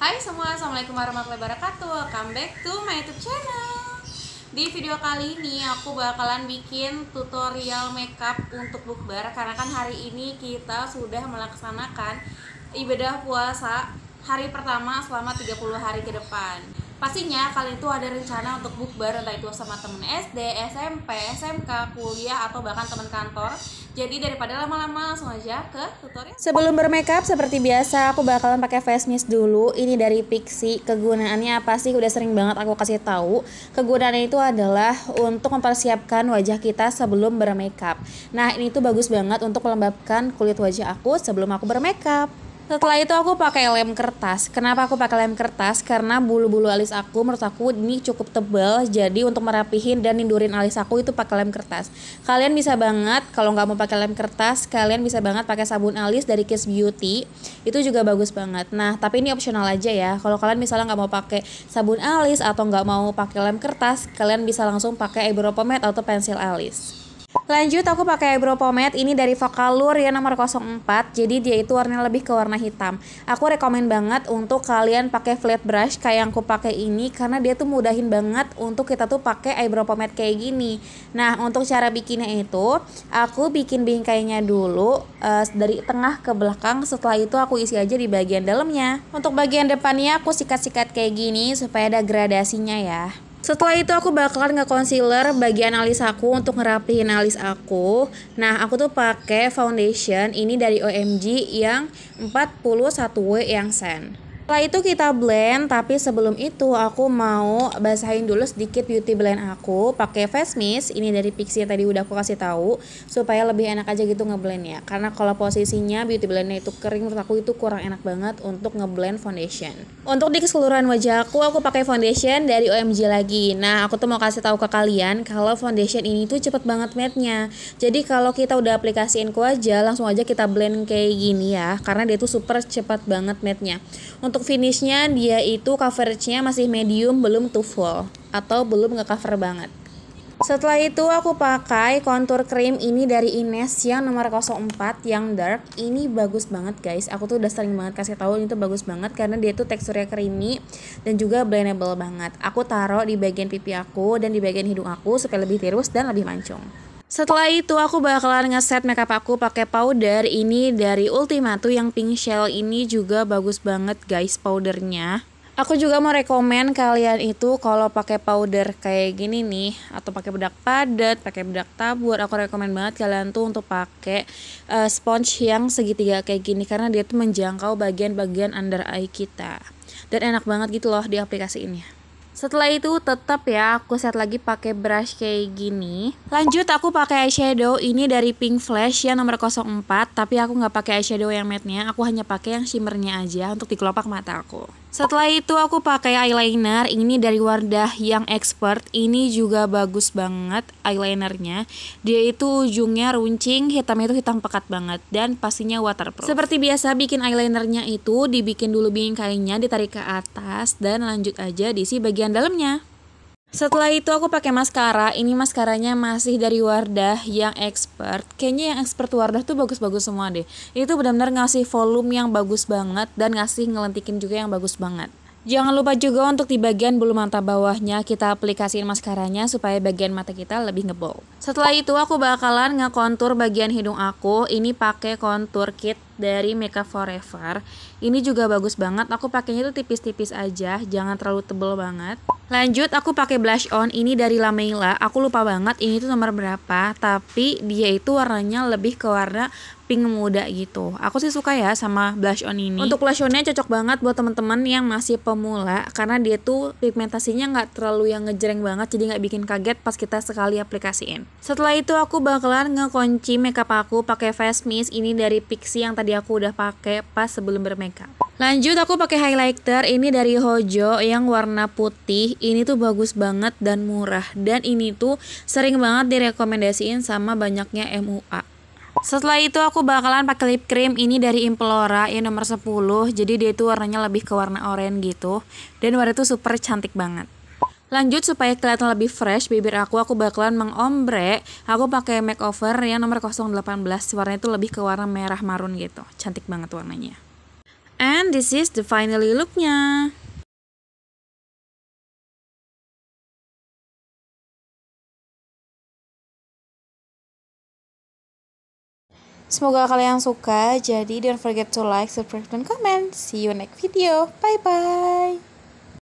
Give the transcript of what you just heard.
Hai semua, Assalamualaikum warahmatullahi wabarakatuh Welcome back to my youtube channel Di video kali ini aku bakalan bikin tutorial makeup untuk bukbar. Karena kan hari ini kita sudah melaksanakan ibadah puasa hari pertama selama 30 hari ke depan Pastinya kalian itu ada rencana untuk bukber entah itu sama temen SD, SMP, SMK, kuliah atau bahkan teman kantor. Jadi daripada lama-lama langsung aja ke tutorial. Sebelum bermakeup seperti biasa aku bakalan pakai face mist dulu. Ini dari Pixi. Kegunaannya apa sih? Udah sering banget aku kasih tahu. Kegunaannya itu adalah untuk mempersiapkan wajah kita sebelum bermakeup. Nah, ini tuh bagus banget untuk melembabkan kulit wajah aku sebelum aku bermakeup setelah itu aku pakai lem kertas kenapa aku pakai lem kertas karena bulu-bulu alis aku menurut aku ini cukup tebal jadi untuk merapihin dan nindurin alis aku itu pakai lem kertas kalian bisa banget kalau nggak mau pakai lem kertas kalian bisa banget pakai sabun alis dari Kiss Beauty itu juga bagus banget nah tapi ini opsional aja ya kalau kalian misalnya nggak mau pakai sabun alis atau nggak mau pakai lem kertas kalian bisa langsung pakai eyebrow pomade atau pensil alis Lanjut aku pakai eyebrow pomade ini dari Vokalur ya nomor 04. Jadi dia itu warnanya lebih ke warna hitam. Aku rekomend banget untuk kalian pakai flat brush kayak yang aku pakai ini karena dia tuh mudahin banget untuk kita tuh pakai eyebrow pomade kayak gini. Nah, untuk cara bikinnya itu aku bikin bingkainya dulu uh, dari tengah ke belakang. Setelah itu aku isi aja di bagian dalamnya. Untuk bagian depannya aku sikat-sikat kayak gini supaya ada gradasinya ya. Setelah itu aku bakalan ke concealer bagi analis aku untuk ngerapihin alis aku. Nah, aku tuh pakai foundation ini dari OMG yang 41 w yang sen. Setelah itu kita blend, tapi sebelum itu aku mau basahin dulu sedikit beauty blend aku pakai face mist. Ini dari Pixie yang tadi udah aku kasih tahu supaya lebih enak aja gitu ngeblend ya Karena kalau posisinya beauty blendnya itu kering menurut aku itu kurang enak banget untuk ngeblend foundation. Untuk di keseluruhan wajah aku, aku pakai foundation dari OMG lagi. Nah, aku tuh mau kasih tahu ke kalian kalau foundation ini tuh cepet banget matte-nya. Jadi kalau kita udah aplikasiin ke wajah, langsung aja kita blend kayak gini ya, karena dia tuh super cepat banget matte-nya. Untuk untuk finishnya dia itu coveragenya masih medium belum too full atau belum ngecover banget. Setelah itu aku pakai contour cream ini dari Ines yang nomor 04 yang dark. Ini bagus banget guys. Aku tuh udah sering banget kasih tahu ini tuh bagus banget karena dia tuh teksturnya creamy dan juga blendable banget. Aku taruh di bagian pipi aku dan di bagian hidung aku supaya lebih tirus dan lebih mancung. Setelah itu aku bakalan ngeset makeup aku pakai powder ini dari Ultimatu yang pink shell ini juga bagus banget guys powdernya. Aku juga mau rekomen kalian itu kalau pakai powder kayak gini nih atau pakai bedak padat, pakai bedak tabur, aku rekomen banget kalian tuh untuk pakai uh, sponge yang segitiga kayak gini karena dia tuh menjangkau bagian-bagian under eye kita. Dan enak banget gitu loh di aplikasi ini. Setelah itu tetap ya aku set lagi pakai brush kayak gini. Lanjut aku pakai eyeshadow ini dari Pink Flash yang nomor 04, tapi aku nggak pakai eyeshadow yang matte-nya, aku hanya pakai yang shimmernya aja untuk di kelopak mata aku. Setelah itu aku pakai eyeliner ini dari Wardah yang expert. Ini juga bagus banget eyelinernya. Dia itu ujungnya runcing, hitamnya itu hitam pekat banget dan pastinya waterproof. Seperti biasa bikin eyelinernya itu dibikin dulu bingkainya ditarik ke atas dan lanjut aja diisi bagian dalamnya. Setelah itu aku pakai maskara. Ini maskaranya masih dari Wardah yang expert. Kayaknya yang expert Wardah tuh bagus-bagus semua deh. Itu benar-benar ngasih volume yang bagus banget dan ngasih ngelentikin juga yang bagus banget. Jangan lupa juga untuk di bagian bulu mata bawahnya kita aplikasiin maskaranya supaya bagian mata kita lebih ngebol. Setelah itu aku bakalan ngekontur bagian hidung aku. Ini pakai kontur kit dari Makeup Forever. Ini juga bagus banget. Aku pakainya tuh tipis-tipis aja, jangan terlalu tebel banget. Lanjut aku pakai blush on ini dari La Aku lupa banget ini tuh nomor berapa, tapi dia itu warnanya lebih ke warna pink muda gitu. Aku sih suka ya sama blush on ini. Untuk blush onnya cocok banget buat teman-teman yang masih pemula karena dia tuh pigmentasinya nggak terlalu yang ngejreng banget jadi nggak bikin kaget pas kita sekali aplikasiin. Setelah itu aku bakalan ngekunci makeup aku pakai face mist ini dari Pixie yang tadi tadi aku udah pakai pas sebelum bermakeup. Lanjut aku pakai highlighter ini dari Hojo yang warna putih. Ini tuh bagus banget dan murah dan ini tuh sering banget direkomendasiin sama banyaknya MUA. Setelah itu aku bakalan pakai lip cream ini dari Implora yang nomor 10. Jadi dia itu warnanya lebih ke warna oranye gitu dan warna itu super cantik banget. Lanjut supaya kelihatan lebih fresh bibir aku, aku bakalan mengombre. Aku pakai makeover yang nomor 018, warnanya itu lebih ke warna merah marun gitu. Cantik banget warnanya. And this is the finally look-nya. Semoga kalian suka. Jadi don't forget to like, subscribe, dan comment. See you next video. Bye bye.